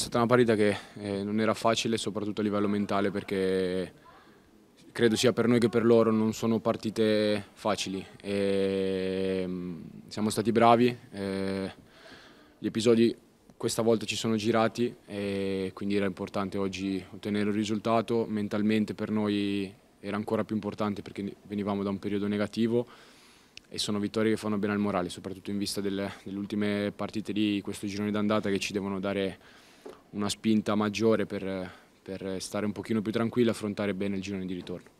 stata una partita che eh, non era facile, soprattutto a livello mentale, perché credo sia per noi che per loro non sono partite facili. E, mm, siamo stati bravi, eh, gli episodi questa volta ci sono girati e quindi era importante oggi ottenere un risultato. Mentalmente per noi era ancora più importante perché venivamo da un periodo negativo e sono vittorie che fanno bene al morale, soprattutto in vista delle, delle ultime partite di questo girone d'andata che ci devono dare una spinta maggiore per, per stare un pochino più tranquilli e affrontare bene il girone di ritorno.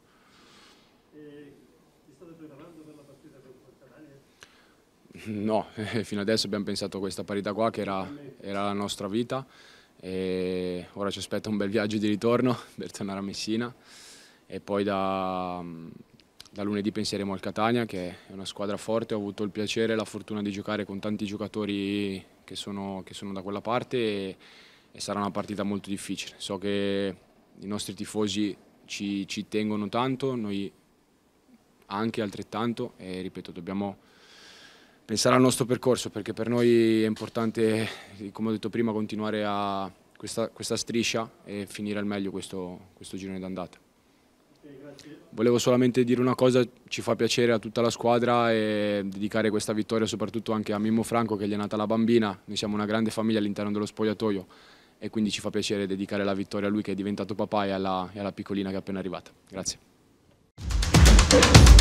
No, fino adesso abbiamo pensato a questa parità qua che era, era la nostra vita e ora ci aspetta un bel viaggio di ritorno per tornare a Messina e poi da, da, lunedì penseremo al Catania che è una squadra forte, ho avuto il piacere e la fortuna di giocare con tanti giocatori che sono, che sono da quella parte e, e sarà una partita molto difficile. So che i nostri tifosi ci, ci tengono tanto, noi anche altrettanto e ripeto dobbiamo pensare al nostro percorso perché per noi è importante, come ho detto prima, continuare a questa, questa striscia e finire al meglio questo, questo girone d'andata. Volevo solamente dire una cosa, ci fa piacere a tutta la squadra e dedicare questa vittoria soprattutto anche a Mimmo Franco che gli è nata la bambina, noi siamo una grande famiglia all'interno dello spogliatoio e quindi ci fa piacere dedicare la vittoria a lui che è diventato papà e alla, e alla piccolina che è appena arrivata. Grazie.